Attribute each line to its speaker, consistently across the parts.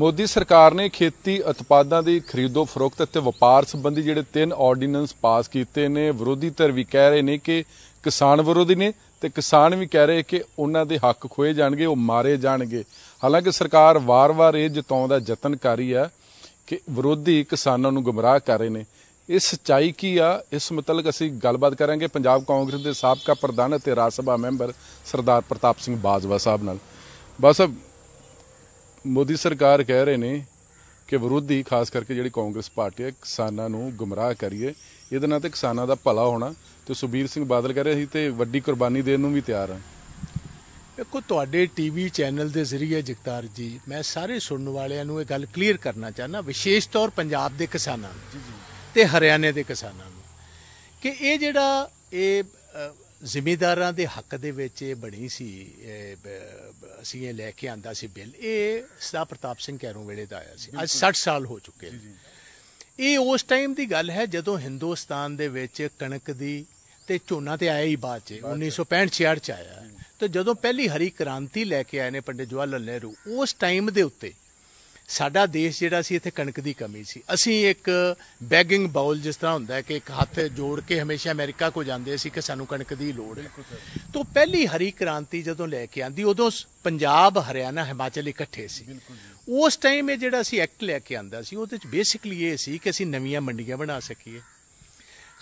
Speaker 1: ਮੋਦੀ ਸਰਕਾਰ ਨੇ ਖੇਤੀ ਉਤਪਾਦਾਂ ਦੀ ਖਰੀਦੋ ਫਰੋਖਤ ਅਤੇ ਵਪਾਰ ਸੰਬੰਧੀ ਜਿਹੜੇ ਤਿੰਨ ਆਰਡੀਨੈਂਸ ਪਾਸ ਕੀਤੇ ਨੇ ਵਿਰੋਧੀ ਧਿਰ ਵੀ ਕਹਿ ਰਹੇ ਨੇ ਕਿ ਕਿਸਾਨ ਵਿਰੋਧੀ ਨੇ ਤੇ ਕਿਸਾਨ ਵੀ ਕਹਿ ਰਹੇ ਕਿ ਉਹਨਾਂ ਦੇ ਹੱਕ ਖੋਏ ਜਾਣਗੇ ਉਹ ਮਾਰੇ ਜਾਣਗੇ ਹਾਲਾਂਕਿ ਸਰਕਾਰ ਵਾਰ-ਵਾਰ ਇਹ ਜਿਤਾਉਣ ਦਾ ਯਤਨ ਕਰ ਰਹੀ ਹੈ ਕਿ ਵਿਰੋਧੀ ਕਿਸਾਨਾਂ ਨੂੰ ਗੁੰਮਰਾਹ ਕਰ ਰਹੇ ਨੇ ਇਹ ਸਚਾਈ ਕੀ ਆ ਇਸ ਮਤਲਬ ਅਸੀਂ ਗੱਲਬਾਤ ਕਰਾਂਗੇ ਪੰਜਾਬ ਕਾਂਗਰਸ ਦੇ ਸਾਬਕਾ ਪ੍ਰਧਾਨ ਅਤੇ ਰਾਜ ਸਭਾ ਮੈਂਬਰ ਸਰਦਾਰ ਪ੍ਰਤਾਪ ਸਿੰਘ ਬਾਜਵਾ ਸਾਹਿਬ ਨਾਲ ਬਸ ਮੋਦੀ ਸਰਕਾਰ ਕਹਿ ਰਹੇ ਨੇ ਕਿ ਵਿਰੋਧੀ ਖਾਸ ਕਰਕੇ ਜਿਹੜੀ ਕਾਂਗਰਸ ਪਾਰਟੀ ਹੈ ਕਿਸਾਨਾਂ ਨੂੰ ਗੁੰਮਰਾਹ ਕਰੀਏ ਇਹਦੇ ਨਾਲ ਤੇ ਕਿਸਾਨਾਂ ਦਾ ਭਲਾ ਹੋਣਾ ਤੇ ਸੁਬੀਰ ਸਿੰਘ ਬਾਦਲ ਕਹਿ ਰਹੇ ਸੀ ਤੇ ਵੱਡੀ ਕੁਰਬਾਨੀ ਦੇਣ ਨੂੰ ਵੀ ਤਿਆਰ ਆ
Speaker 2: ਦੇਖੋ ਤੁਹਾਡੇ ਟੀਵੀ ਚੈਨਲ ਦੇ ਜ਼ਰੀਏ ਜਗਤਾਰ ਜੀ ਮੈਂ ਸਾਰੇ ਸੁਣਨ ਵਾਲਿਆਂ ਨੂੰ ਇਹ ਗੱਲ ਕਲੀਅਰ ਕਰਨਾ ਚਾਹਨਾ ਵਿਸ਼ੇਸ਼ ਤੌਰ ਪੰਜਾਬ ਦੇ ਕਿਸਾਨਾਂ ਨੂੰ ਤੇ ਹਰਿਆਣੇ ਦੇ ਕਿਸਾਨਾਂ ਨੂੰ ਕਿ ਇਹ ਜਿਹੜਾ ਇਹ ਜ਼ਿਮੀਦਾਰਾਂ ਦੇ ਹੱਕ ਦੇ ਵਿੱਚ ਇਹ ਬਣੀ ਸੀ ਅਸੀਂ ਇਹ ਲੈ ਕੇ ਆਂਦਾ ਸੀ ਬਿੱਲ ਇਹ ਸਦਾ ਪ੍ਰਤਾਪ ਸਿੰਘ ਕੈਰੋਂ ਵੇਲੇ ਦਾ ਆਇਆ ਸੀ ਅੱਜ 60 ਸਾਲ ਹੋ ਚੁੱਕੇ ਨੇ ਇਹ ਉਸ ਟਾਈਮ ਦੀ ਗੱਲ ਹੈ ਜਦੋਂ ਹਿੰਦੁਸਤਾਨ ਦੇ ਵਿੱਚ ਕਣਕ ਦੀ ਤੇ ਝੋਨਾ ਤੇ ਆਇਆ ਹੀ ਬਾਅਦ ਚ 1965-66 ਚ ਆਇਆ ਤੇ ਜਦੋਂ ਪਹਿਲੀ ਹਰੀ ਕ੍ਰਾਂਤੀ ਲੈ ਕੇ ਆਏ ਨੇ ਪੰਡਿਤ ਜਵਾਹਰ ਲਾਲ ਨਹਿਰੂ ਉਸ ਟਾਈਮ ਦੇ ਉੱਤੇ ਸਾਡਾ ਦੇਸ਼ ਜਿਹੜਾ ਸੀ ਇੱਥੇ ਕਣਕ ਦੀ ਕਮੀ ਸੀ ਅਸੀਂ ਇੱਕ ਬੈਗਿੰਗ ਬਾਉਲ ਜਿਸ ਤਰ੍ਹਾਂ ਹੁੰਦਾ ਹੈ ਕਿ ਇੱਕ ਹੱਥ ਜੋੜ ਕੇ ਹਮੇਸ਼ਾ ਅਮਰੀਕਾ ਕੋ ਜਾਂਦੇ ਸੀ ਕਿ ਸਾਨੂੰ ਕਣਕ ਦੀ ਲੋੜ ਹੈ ਤੋਂ ਪਹਿਲੀ ਹਰੀ ਕ੍ਰਾਂਤੀ ਜਦੋਂ ਲੈ ਕੇ ਆਂਦੀ ਉਦੋਂ ਪੰਜਾਬ ਹਰਿਆਣਾ ਹਿਮਾਚਲ ਇਕੱਠੇ ਸੀ ਉਸ ਟਾਈਮ ਇਹ ਜਿਹੜਾ ਸੀ ਐਕਟ ਲੈ ਕੇ ਆਂਦਾ ਸੀ ਉਹਦੇ ਵਿੱਚ ਬੇਸਿਕਲੀ ਇਹ ਸੀ ਕਿ ਅਸੀਂ ਨਵੀਆਂ ਮੰਡੀਆਂ ਬਣਾ ਸਕੀਏ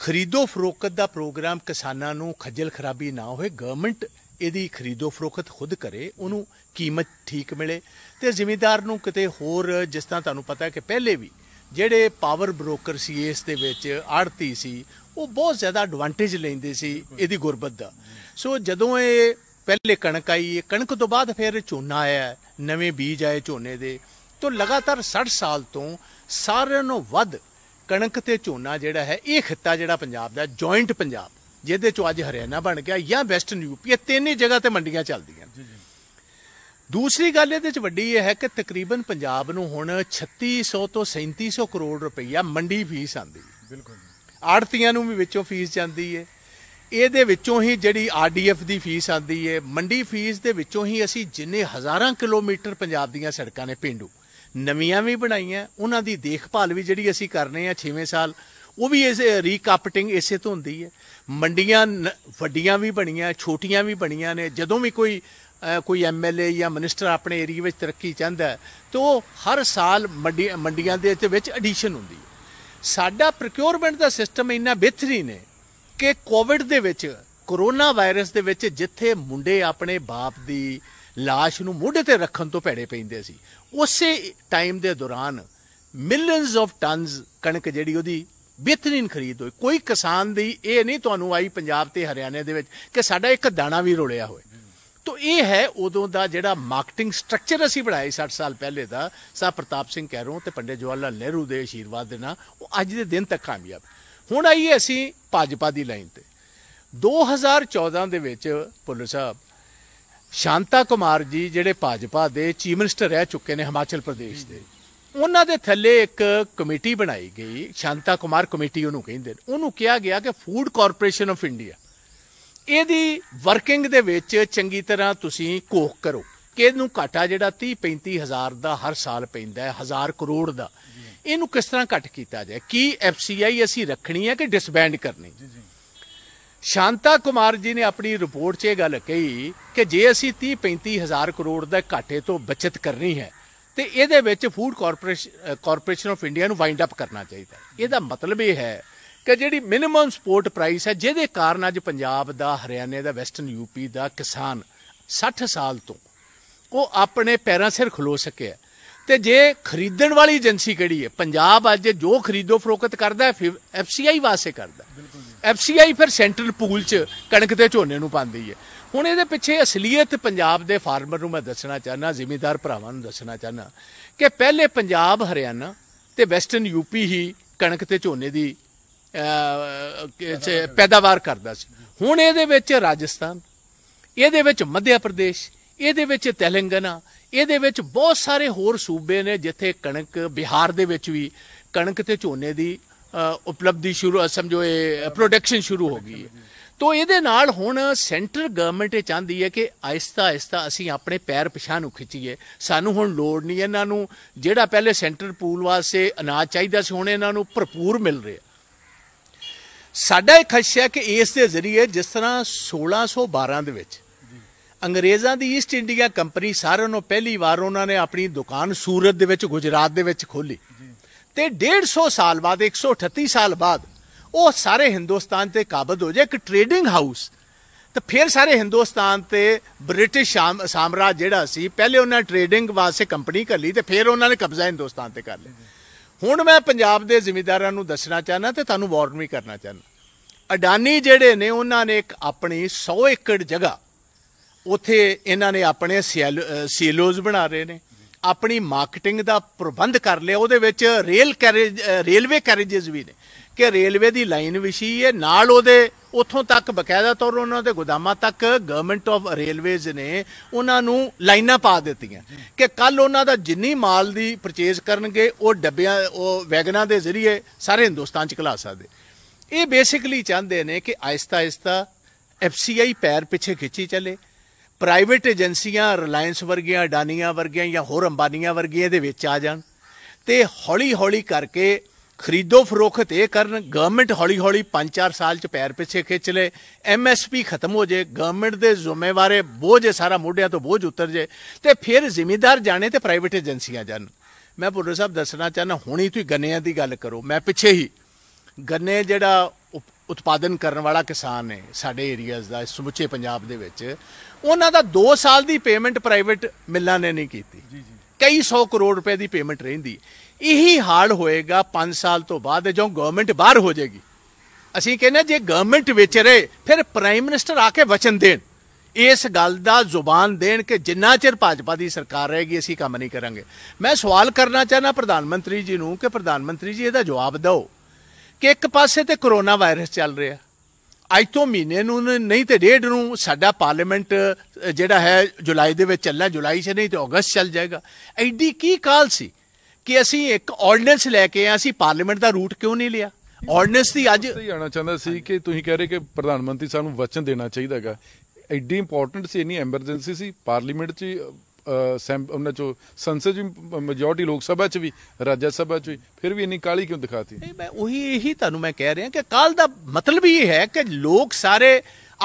Speaker 2: ਖਰੀਦੋ ਫਰੋਕਤ ਦਾ ਪ੍ਰੋਗਰਾਮ ਕਿਸਾਨਾਂ ਨੂੰ ਖੱਜਲ ਖਰਾਬੀ ਨਾ ਹੋਏ ਗਵਰਨਮੈਂਟ ਇਹਦੀ ਖਰੀਦੋ ਫਰੋਖਤ ਖੁਦ ਕਰੇ ਉਹਨੂੰ ਕੀਮਤ ਠੀਕ ਮਿਲੇ ਤੇ ਜ਼ਿਮੀਦਾਰ ਨੂੰ ਕਿਤੇ ਹੋਰ ਜਿਸ ਤਰ੍ਹਾਂ ਤੁਹਾਨੂੰ ਪਤਾ ਹੈ ਕਿ ਪਹਿਲੇ ਵੀ ਜਿਹੜੇ ਪਾਵਰ ਬ੍ਰੋਕਰ ਸੀ ਇਸ ਦੇ ਵਿੱਚ ਆੜਤੀ ਸੀ ਉਹ ਬਹੁਤ ਜ਼ਿਆਦਾ ਐਡਵਾਂਟੇਜ ਲੈਂਦੇ ਸੀ ਇਹਦੀ ਗੁਰਬਤ ਦਾ ਸੋ ਜਦੋਂ ਇਹ ਪਹਿਲੇ ਕਣਕ ਆਈ ਕਣਕ ਤੋਂ ਬਾਅਦ ਫਿਰ ਝੋਨਾ ਆਇਆ ਨਵੇਂ ਬੀਜ ਆਏ ਝੋਨੇ ਦੇ ਤੋਂ ਲਗਾਤਾਰ 60 ਸਾਲ ਤੋਂ ਸਾਰਿਆਂ ਨੂੰ ਵੱਧ ਕਣਕ ਤੇ ਝੋਨਾ ਜਿਹੜਾ ਹੈ ਇਹ ਖਿੱਤਾ ਜਿਹੜਾ ਪੰਜਾਬ ਦਾ ਜੁਆਇੰਟ ਪੰਜਾਬ ਜਿਹਦੇ ਚੋਂ ਅੱਜ ਹਰਿਆਣਾ ਬਣ ਗਿਆ ਜਾਂ ਵੈਸਟਰਨ ਯੂਪੀ ਇਹ ਤਿੰਨੇ ਜਗ੍ਹਾ ਤੇ ਮੰਡੀਆਂ ਚੱਲਦੀਆਂ ਦੂਸਰੀ ਗੱਲ ਇਹਦੇ ਵਿੱਚ ਵੱਡੀ ਇਹ ਹੈ ਕਿ ਤਕਰੀਬਨ ਪੰਜਾਬ ਨੂੰ ਹੁਣ 3600 ਤੋਂ 3700 ਕਰੋੜ ਰੁਪਈਆ ਮੰਡੀ ਫੀਸ ਆਂਦੀ ਹੈ ਬਿਲਕੁਲ ਆੜਤੀਆਂ ਨੂੰ ਵੀ ਵਿੱਚੋਂ ਫੀਸ ਜਾਂਦੀ ਹੈ ਇਹਦੇ ਵਿੱਚੋਂ ਹੀ ਜਿਹੜੀ ਆਰਡੀਐਫ ਦੀ ਫੀਸ ਆਂਦੀ ਹੈ ਮੰਡੀ ਫੀਸ ਦੇ ਵਿੱਚੋਂ ਹੀ ਅਸੀਂ ਜਿੰਨੇ ਹਜ਼ਾਰਾਂ ਕਿਲੋਮੀਟਰ ਪੰਜਾਬ ਦੀਆਂ ਸੜਕਾਂ ਨੇ ਪਿੰਡੂ ਨਵੀਆਂ ਵੀ ਬਣਾਈਆਂ ਉਹਨਾਂ ਦੀ ਦੇਖਭਾਲ ਵੀ ਜਿਹੜੀ ਅਸੀਂ ਕਰਨੇ ਆ 6ਵੇਂ ਸਾਲ ਉਹ ਵੀ ਇਸ ਰੀਕਾਪਟਿੰਗ ਇਸੇ ਤੋਂ ਹੁੰਦੀ ਹੈ ਮੰਡੀਆਂ ਵੱਡੀਆਂ ਵੀ ਬਣੀਆਂ ਛੋਟੀਆਂ ਵੀ ਬਣੀਆਂ ਨੇ ਜਦੋਂ ਵੀ ਕੋਈ ਕੋਈ ਐਮਐਲਏ ਜਾਂ ਮਿਨਿਸਟਰ ਆਪਣੇ ਏਰੀਆ ਵਿੱਚ ਤਰੱਕੀ ਚਾਹੁੰਦਾ ਤਾਂ ਉਹ ਹਰ ਸਾਲ ਮੰਡੀਆਂ ਦੇ ਵਿੱਚ ਐਡੀਸ਼ਨ ਹੁੰਦੀ ਹੈ ਸਾਡਾ ਪ੍ਰੋਕਿਉਰਮੈਂਟ ਦਾ ਸਿਸਟਮ ਇੰਨਾ ਬਿਹਤਰੀ ਨੇ ਕਿ ਕੋਵਿਡ ਦੇ ਵਿੱਚ ਕਰੋਨਾ ਵਾਇਰਸ ਦੇ ਵਿੱਚ ਜਿੱਥੇ ਮੁੰਡੇ ਆਪਣੇ ਬਾਪ ਦੀ লাশ ਨੂੰ ਮੋਢੇ ਤੇ ਰੱਖਣ ਤੋਂ ਭੜੇ ਪੈਂਦੇ ਸੀ ਉਸੇ ਟਾਈਮ ਦੇ ਦੌਰਾਨ ਮਿਲੀਅਨਸ ਆਫ ਟਨਸ ਕਣਕ ਜਿਹੜੀ ਉਹਦੀ ਬਿਹਤਰੀਨ ਖਰੀਦ ਹੋਈ ਕੋਈ ਕਿਸਾਨ ਦੀ ਇਹ ਨਹੀਂ ਤੁਹਾਨੂੰ ਆਈ ਪੰਜਾਬ ਤੇ ਹਰਿਆਣੇ ਦੇ ਵਿੱਚ ਕਿ ਸਾਡਾ ਇੱਕ ਦਾਣਾ ਵੀ ਰੋਲਿਆ ਹੋਵੇ ਤੋ ਇਹ ਹੈ ਉਦੋਂ ਦਾ ਜਿਹੜਾ ਮਾਰਕੀਟਿੰਗ ਸਟਰਕਚਰ ਅਸੀਂ ਬਣਾਇਆ 60 ਸਾਲ ਪਹਿਲੇ ਦਾ ਸਾਹ ਪ੍ਰਤਾਪ ਸਿੰਘ ਕਹਿ ਰਹੇ ਹਾਂ ਤੇ ਪੰਡੇ ਜਵਾਹਰ ਲਾਲ ਨਹਿਰੂ ਦੇ ਅਸ਼ੀਰਵਾਦ ਦੇ ਨਾਲ ਉਹ ਅੱਜ ਦੇ ਦਿਨ ਤੱਕ ਕਾਮਯਾਬ ਹੁਣ ਆਈਏ ਅਸੀਂ ਭਾਜਪਾ ਦੀ ਲਾਈਨ ਤੇ 2014 ਦੇ ਵਿੱਚ ਭੁੱਲਰ ਸਾਹਿਬ ਸ਼ਾਂਤਾ ਕੁਮਾਰ ਜੀ ਜਿਹੜੇ ਭਾਜਪਾ ਦੇ ਚੀਫ ਮਿਨਿਸਟਰ ਰਹਿ ਚੁੱਕੇ ਨੇ ਹਿਮਾਚਲ ਪ੍ਰਦੇਸ਼ ਦੇ ਉਹਨਾਂ ਦੇ ਥੱਲੇ ਇੱਕ ਕਮੇਟੀ ਬਣਾਈ ਗਈ ਸ਼ਾਂਤਾ ਕੁਮਾਰ ਕਮੇਟੀ ਉਹਨੂੰ ਕਹਿੰਦੇ ਨੇ ਉਹਨੂੰ ਕਿਹਾ ਗਿਆ ਕਿ ਫੂਡ ਕਾਰਪੋਰੇਸ਼ਨ ਆਫ ਇੰਡੀਆ ਇਹਦੀ ਵਰਕਿੰਗ ਦੇ ਵਿੱਚ ਚੰਗੀ ਤਰ੍ਹਾਂ ਤੁਸੀਂ ਕੋਖ ਕਰੋ ਕਿ ਇਹਨੂੰ ਘਾਟਾ ਜਿਹੜਾ 30 35 ਹਜ਼ਾਰ ਦਾ ਹਰ ਸਾਲ ਪੈਂਦਾ ਹੈ ਹਜ਼ਾਰ ਕਰੋੜ ਦਾ ਇਹਨੂੰ ਕਿਸ ਤਰ੍ਹਾਂ ਘਟ ਕੀਤਾ ਜਾਏ ਕੀ ਐਫਸੀਆਈ ਅਸੀਂ ਰੱਖਣੀ ਹੈ ਕਿ ਡਿਸਬੈਂਡ ਕਰਨੀ ਸ਼ਾਂਤਾ ਕੁਮਾਰ ਜੀ ਨੇ ਆਪਣੀ ਰਿਪੋਰਟ 'ਚ ਇਹ ਗੱਲ ਕਹੀ ਕਿ ਜੇ ਅਸੀਂ 30 35 ਹਜ਼ਾਰ ਕਰੋੜ ਦਾ ਘਾਟੇ ਤੋਂ ਬਚਤ ਕਰਨੀ ਹੈ ਤੇ ਇਹਦੇ ਵਿੱਚ Food Corporation Corporation of India ਨੂੰ ਵਾਈਂਡ ਅਪ ਕਰਨਾ ਚਾਹੀਦਾ ਇਹਦਾ ਮਤਲਬ ਇਹ ਹੈ ਕਿ ਜਿਹੜੀ ਮਿਨਿਮਮ ਸਪੋਰਟ ਪ੍ਰਾਈਸ ਹੈ ਜਿਹਦੇ ਕਾਰਨ ਅੱਜ ਪੰਜਾਬ ਦਾ ਹਰਿਆਣੇ ਦਾ ਵੈਸਟਰਨ ਯੂਪੀ ਦਾ ਕਿਸਾਨ 60 ਸਾਲ ਤੋਂ ਉਹ ਆਪਣੇ ਪੈਰਾਂ ਸਿਰ ਖਲੋ ਸਕਿਆ ਤੇ ਜੇ ਖਰੀਦਣ ਵਾਲੀ ਏਜੰਸੀ ਕਿਹੜੀ ਹੈ ਪੰਜਾਬ ਅੱਜ ਜੋ ਖਰੀਦੋ ਫਰੋਖਤ ਕਰਦਾ ਹੈ ਐਫਸੀਆਈ ਵਾਸਤੇ ਕਰਦਾ ਐਫਸੀਆਈ ਫਿਰ ਸੈਂਟਰਲ ਪੂਲ 'ਚ ਕਣਕ ਤੇ ਝੋਨੇ ਨੂੰ ਪਾਉਂਦੀ ਹੈ ਹੁਣ ਇਹਦੇ ਪਿੱਛੇ ਅਸਲੀਅਤ ਪੰਜਾਬ ਦੇ ਫਾਰਮਰ ਨੂੰ ਮੈਂ ਦੱਸਣਾ ਚਾਹਨਾ ਜ਼ਿਮੀਦਾਰ ਭਰਾਵਾਂ ਨੂੰ ਦੱਸਣਾ ਚਾਹਨਾ ਕਿ ਪਹਿਲੇ ਪੰਜਾਬ ਹਰਿਆਣਾ ਤੇ ਵੈਸਟਰਨ ਯੂਪੀ ਹੀ ਕਣਕ ਤੇ ਝੋਨੇ ਦੀ ਪੈਦਾਵਾਰ ਕਰਦਾ ਸੀ ਹੁਣ ਇਹਦੇ ਵਿੱਚ ਰਾਜਸਥਾਨ ਇਹਦੇ ਵਿੱਚ ਮੱਧ ਪ੍ਰਦੇਸ਼ ਇਹਦੇ ਵਿੱਚ ਤੇਲੰਗਾਨਾ ਇਹਦੇ ਵਿੱਚ ਬਹੁਤ ਸਾਰੇ ਹੋਰ ਸੂਬੇ ਨੇ ਜਿੱਥੇ ਕਣਕ ਬਿਹਾਰ ਦੇ ਵਿੱਚ ਵੀ ਕਣਕ ਤੇ ਝੋਨੇ ਦੀ ਉਪਲਬਧੀ ਸ਼ੁਰੂ ਸਮਝੋ ਇਹ ਪ੍ਰੋਡਕਸ਼ਨ ਸ਼ੁਰੂ ਹੋ ਗਈ ਹੈ ਤੋ ਇਹਦੇ ਨਾਲ ਹੁਣ ਸੈਂਟਰ ਗਵਰਨਮੈਂਟ ਇਹ ਚਾਹੁੰਦੀ ਹੈ ਕਿ ਆਇਸਤਾ ਆਇਸਤਾ ਅਸੀਂ ਆਪਣੇ ਪੈਰ ਪਛਾਣ ਨੂੰ ਖਿੱਚੀਏ ਸਾਨੂੰ ਹੁਣ ਲੋੜ ਨਹੀਂ ਇਹਨਾਂ ਨੂੰ ਜਿਹੜਾ ਪਹਿਲੇ ਸੈਂਟਰ ਪੂਲ ਵਾਸਤੇ ਅਨਾਜ ਚਾਹੀਦਾ ਸੀ ਹੁਣ ਇਹਨਾਂ ਨੂੰ ਭਰਪੂਰ ਮਿਲ ਰਿਹਾ ਸਾਡਾ ਇਹ ਖਸ਼ਿਆ ਕਿ ਇਸ ਦੇ ਜ਼ਰੀਏ ਜਿਸ ਤਰ੍ਹਾਂ 1612 ਦੇ ਵਿੱਚ ਅੰਗਰੇਜ਼ਾਂ ਦੀ ਈਸਟ ਇੰਡੀਆ ਕੰਪਨੀ ਸਾਰਿਆਂ ਨੂੰ ਪਹਿਲੀ ਵਾਰ ਉਹਨਾਂ ਨੇ ਆਪਣੀ ਦੁਕਾਨ ਸੂਰਤ ਦੇ ਵਿੱਚ ਗੁਜਰਾਤ ਦੇ ਵਿੱਚ ਖੋਲੀ ਤੇ 150 ਸਾਲ ਬਾਅਦ 138 ਸਾਲ ਬਾਅਦ ਉਹ ਸਾਰੇ ਹਿੰਦੁਸਤਾਨ ਤੇ ਕਾਬਦ ਹੋ ਜਾਏ ਇੱਕ ਟ੍ਰੇਡਿੰਗ ਹਾਊਸ ਤਾਂ ਫਿਰ ਸਾਰੇ ਹਿੰਦੁਸਤਾਨ ਤੇ ਬ੍ਰਿਟਿਸ਼ ਸਾਮਰਾਜ ਜਿਹੜਾ ਸੀ ਪਹਿਲੇ ਉਹਨਾਂ ਟ੍ਰੇਡਿੰਗ ਵਾਸਤੇ ਕੰਪਨੀ ਕਰ ਲਈ ਤੇ ਫਿਰ ਉਹਨਾਂ ਨੇ ਕਬਜ਼ਾ ਹਿੰਦੁਸਤਾਨ ਤੇ ਕਰ ਲਿਆ ਹੁਣ ਮੈਂ ਪੰਜਾਬ ਦੇ ਜ਼ਿਮੀਦਾਰਾਂ ਨੂੰ ਦੱਸਣਾ ਚਾਹਨਾ ਤੇ ਤੁਹਾਨੂੰ ਵਾਰਨ ਵੀ ਕਰਨਾ ਚਾਹਨਾ ਅਡਾਨੀ ਜਿਹੜੇ ਨੇ ਉਹਨਾਂ ਨੇ ਇੱਕ ਆਪਣੀ 100 ਏਕੜ ਜਗ੍ਹਾ ਉਥੇ ਇਹਨਾਂ ਨੇ ਆਪਣੇ ਸੀਲੋਜ਼ ਬਣਾ ਰਹੇ ਨੇ ਆਪਣੀ ਮਾਰਕੀਟਿੰਗ ਦਾ ਪ੍ਰਬੰਧ ਕਰ ਲਿਆ ਉਹਦੇ ਵਿੱਚ ਰੇਲ ਕੈਰੇਜ ਰੇਲਵੇ ਕੈਰੇਜਸ ਵੀ ਨੇ ਕਿ ਰੇਲਵੇ ਦੀ ਲਾਈਨ ਵਿਛੀ ਹੈ ਨਾਲ ਉਹਦੇ ਉਥੋਂ ਤੱਕ ਬਕਾਇਦਾ ਤੌਰ ਉਹਨਾਂ ਦੇ ਗੋਦਾਮਾਂ ਤੱਕ ਗਵਰਨਮੈਂਟ ਆਫ ਰੇਲਵੇਜ਼ ਨੇ ਉਹਨਾਂ ਨੂੰ ਲਾਈਨਾਂ ਪਾ ਦਿੱਤੀਆਂ ਕਿ ਕੱਲ ਉਹਨਾਂ ਦਾ ਜਿੰਨੀ ਮਾਲ ਦੀ ਪਰਚੇਜ਼ ਕਰਨਗੇ ਉਹ ਡੱਬਿਆਂ ਉਹ ਵੈਗਨਾਂ ਦੇ ਜ਼ਰੀਏ ਸਾਰੇ ਹਿੰਦੁਸਤਾਨ ਚ ਘਲਾ ਸਕਦੇ ਇਹ ਬੇਸਿਕਲੀ ਚਾਹੁੰਦੇ ਨੇ ਕਿ ਆਇਸਤਾ ਆਇਸਤਾ ਐਫਸੀਆਈ ਪੈਰ ਪਿੱਛੇ ਖਿੱਚੀ ਚੱਲੇ ਪ੍ਰਾਈਵੇਟ ਏਜੰਸੀਆਂ ਰਿਲਾਇੰਸ ਵਰਗੀਆਂ ਡਾਨੀਆਂ ਵਰਗੀਆਂ ਜਾਂ ਹੋਰ ਅੰਬਾਨੀਆਂ ਵਰਗੀਆਂ ਦੇ ਵਿੱਚ ਆ ਜਾਣ ਤੇ ਹੌਲੀ ਹੌਲੀ ਕਰਕੇ ਖਰੀਦੋ ਫਰੋਖਤ ਇਹ ਕਰਨ ਗਵਰਨਮੈਂਟ ਹੌਲੀ-ਹੌਲੀ 5-4 ਸਾਲ ਚ ਪੈਰ ਪਿੱਛੇ ਖਿੱਚ ਲੇ ਐਮਐਸਪੀ ਖਤਮ ਹੋ ਜੇ ਗਵਰਨਮੈਂਟ ਦੇ ਜ਼ਿੰਮੇਵਾਰੇ ਬੋਝ ਸਾਰਾ ਮੋਢਿਆਂ ਤੋਂ ਬੋਝ ਉਤਰ ਜੇ ਤੇ ਫਿਰ ਜ਼ਿੰਮੇਦਾਰ ਜਾਣੇ ਤੇ ਪ੍ਰਾਈਵੇਟ ਏਜੰਸੀਆਂ ਜਾਣ ਮੈਂ ਭੁੱਲਰ ਸਾਹਿਬ ਦੱਸਣਾ ਚਾਹਨਾ ਹੁਣੀ ਤੁਸੀਂ ਗੰਨਿਆਂ ਦੀ ਗੱਲ ਕਰੋ ਮੈਂ ਪਿੱਛੇ ਹੀ ਗੰਨੇ ਜਿਹੜਾ ਉਤਪਾਦਨ ਕਰਨ ਵਾਲਾ ਕਿਸਾਨ ਹੈ ਸਾਡੇ ਏਰੀਆਜ਼ ਦਾ ਸਮੁੱਚੇ ਪੰਜਾਬ ਦੇ ਵਿੱਚ ਉਹਨਾਂ ਦਾ 2 ਸਾਲ ਦੀ ਪੇਮੈਂਟ ਪ੍ਰਾਈਵੇਟ ਮਿਲਾਂ ਨੇ ਨਹੀਂ ਕੀਤੀ ਕਈ 100 ਕਰੋੜ ਰੁਪਏ ਦੀ ਪੇਮੈਂਟ ਰਹਿੰਦੀ ਇਹੀ ਹਾਲ ਹੋਏਗਾ 5 ਸਾਲ ਤੋਂ ਬਾਅਦ ਜਦੋਂ ਗਵਰਨਮੈਂਟ ਬਾਹਰ ਹੋ ਜਾਏਗੀ ਅਸੀਂ ਕਹਿੰਦੇ ਜੇ ਗਵਰਨਮੈਂਟ ਵਿੱਚ ਰਹੇ ਫਿਰ ਪ੍ਰਾਈਮ ਮਿਨਿਸਟਰ ਆ ਕੇ ਵਚਨ ਦੇਣ ਇਸ ਗੱਲ ਦਾ ਜ਼ੁਬਾਨ ਦੇਣ ਕਿ ਜਿੰਨਾ ਚਿਰ ਭਾਜਪਾ ਦੀ ਸਰਕਾਰ ਰਹੇਗੀ ਅਸੀਂ ਕੰਮ ਨਹੀਂ ਕਰਾਂਗੇ ਮੈਂ ਸਵਾਲ ਕਰਨਾ ਚਾਹਨਾ ਪ੍ਰਧਾਨ ਮੰਤਰੀ ਜੀ ਨੂੰ ਕਿ ਪ੍ਰਧਾਨ ਮੰਤਰੀ ਜੀ ਇਹਦਾ ਜਵਾਬ ਦਿਓ ਕਿ ਇੱਕ ਪਾਸੇ ਤੇ ਕਰੋਨਾ ਵਾਇਰਸ ਚੱਲ ਰਿਹਾ ਅੱਜ ਤੋਂ ਮਹੀਨੇ ਨੂੰ ਨਹੀਂ ਤੇ ਡੇਢ ਨੂੰ ਸਾਡਾ ਪਾਰਲੀਮੈਂਟ ਜਿਹੜਾ ਹੈ ਜੁਲਾਈ ਦੇ ਵਿੱਚ ਚੱਲਣਾ ਜੁਲਾਈ 'ਚ ਨਹੀਂ ਤੇ ਅਗਸਤ ਚੱਲ ਜਾਏਗਾ ਐਡੀ ਕੀ ਕਾਲ ਸੀ ਕਿ ਅਸੀਂ ਇੱਕ ਆਰਡੀਨੈਂਸ ਲੈ ਕੇ ਆ ਅਸੀਂ ਪਾਰਲੀਮੈਂਟ ਦਾ ਰੂਟ ਕਿਉਂ ਨਹੀਂ ਲਿਆ
Speaker 1: ਆਰਡੀਨੈਂਸ ਦੀ ਅੱਜ ਸਹੀ ਆਣਾ ਚਾਹੁੰਦਾ ਸੀ ਕਿ ਤੁਸੀਂ ਕਹਿ ਰਹੇ ਕਿ ਪ੍ਰਧਾਨ ਮੰਤਰੀ ਸਾਨੂੰ ਵਚਨ ਦੇਣਾ ਚਾਹੀਦਾਗਾ ਐਡੀ ਇੰਪੋਰਟੈਂਟ ਸੀ ਇਨੀ ਐਮਰਜੈਂਸੀ ਸੀ ਪਾਰਲੀਮੈਂਟ 'ਚ ਉਹਨਾਂ ਚੋਂ ਸੰਸਦ ਦੀ ਮੈਜੋਰਟੀ ਲੋਕ ਸਭਾ 'ਚ ਵੀ ਰਾਜ ਸਭਾ 'ਚ ਵੀ ਫਿਰ ਵੀ ਇਨੀ ਕਾਲੀ ਕਿਉਂ ਦਿਖਾਤੀ ਨਹੀਂ
Speaker 2: ਮੈਂ ਉਹੀ ਇਹੀ ਤੁਹਾਨੂੰ ਮੈਂ ਕਹਿ ਰਿਹਾ ਕਿ ਕੱਲ ਦਾ ਮਤਲਬ ਇਹ ਹੈ ਕਿ ਲੋਕ ਸਾਰੇ